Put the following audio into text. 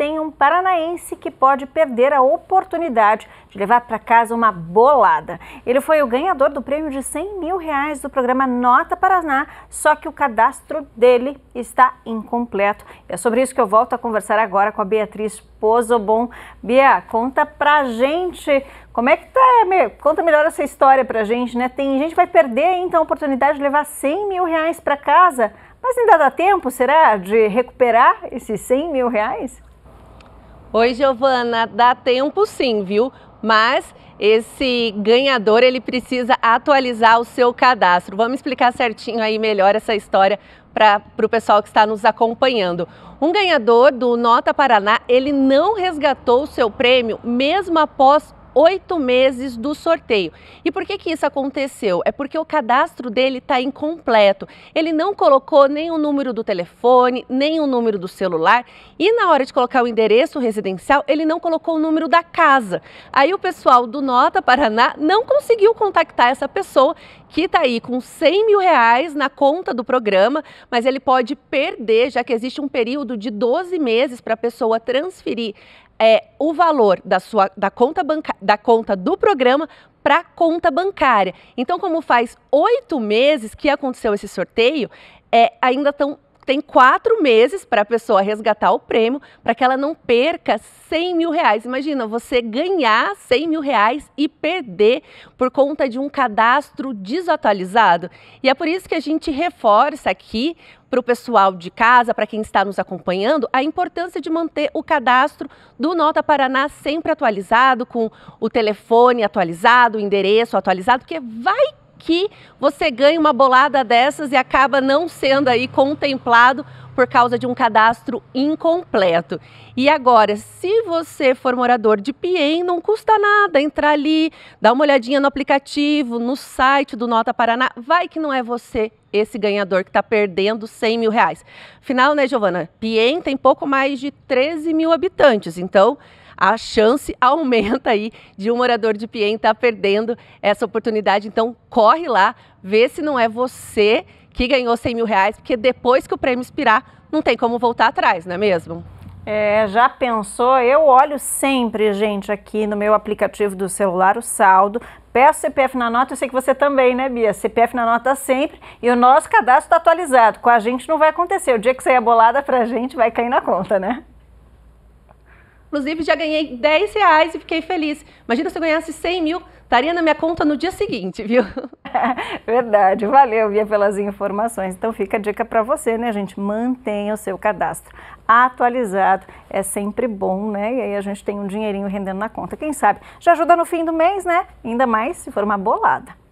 tem um paranaense que pode perder a oportunidade de levar para casa uma bolada. Ele foi o ganhador do prêmio de 100 mil reais do programa Nota Paraná, só que o cadastro dele está incompleto. É sobre isso que eu volto a conversar agora com a Beatriz Pozobon. Bia, conta pra gente como é que tá, conta melhor essa história pra gente, né? Tem gente que vai perder então a oportunidade de levar 100 mil reais para casa, mas ainda dá tempo, será, de recuperar esses 100 mil reais? Oi, Giovana, dá tempo sim, viu? Mas esse ganhador ele precisa atualizar o seu cadastro. Vamos explicar certinho aí melhor essa história para o pessoal que está nos acompanhando. Um ganhador do Nota Paraná, ele não resgatou o seu prêmio mesmo após oito meses do sorteio. E por que, que isso aconteceu? É porque o cadastro dele está incompleto. Ele não colocou nem o número do telefone, nem o número do celular. E na hora de colocar o endereço residencial, ele não colocou o número da casa. Aí o pessoal do Nota Paraná não conseguiu contactar essa pessoa que está aí com 100 mil reais na conta do programa, mas ele pode perder, já que existe um período de 12 meses para a pessoa transferir é, o valor da sua da conta, banca, da conta do programa para conta bancária. Então, como faz oito meses que aconteceu esse sorteio, é, ainda estão tem quatro meses para a pessoa resgatar o prêmio, para que ela não perca 100 mil reais. Imagina você ganhar 100 mil reais e perder por conta de um cadastro desatualizado. E é por isso que a gente reforça aqui para o pessoal de casa, para quem está nos acompanhando, a importância de manter o cadastro do Nota Paraná sempre atualizado, com o telefone atualizado, o endereço atualizado, porque vai que você ganha uma bolada dessas e acaba não sendo aí contemplado por causa de um cadastro incompleto. E agora, se você for morador de Piem, não custa nada entrar ali, dar uma olhadinha no aplicativo, no site do Nota Paraná. Vai que não é você esse ganhador que está perdendo 100 mil reais. Afinal, né, Giovana? Piem tem pouco mais de 13 mil habitantes, então a chance aumenta aí de um morador de Piem estar tá perdendo essa oportunidade. Então, corre lá, vê se não é você que ganhou 100 mil reais, porque depois que o prêmio expirar, não tem como voltar atrás, não é mesmo? É, já pensou? Eu olho sempre, gente, aqui no meu aplicativo do celular, o saldo. Peço CPF na nota, eu sei que você também, né, Bia? CPF na nota sempre. E o nosso cadastro está atualizado. Com a gente não vai acontecer. O dia que sair a bolada para a gente, vai cair na conta, né? Inclusive, já ganhei 10 reais e fiquei feliz. Imagina se eu ganhasse 100 mil, estaria na minha conta no dia seguinte, viu? Verdade, valeu, Via, pelas informações. Então fica a dica para você, né, gente? Mantenha o seu cadastro atualizado. É sempre bom, né? E aí a gente tem um dinheirinho rendendo na conta. Quem sabe? Já ajuda no fim do mês, né? Ainda mais se for uma bolada.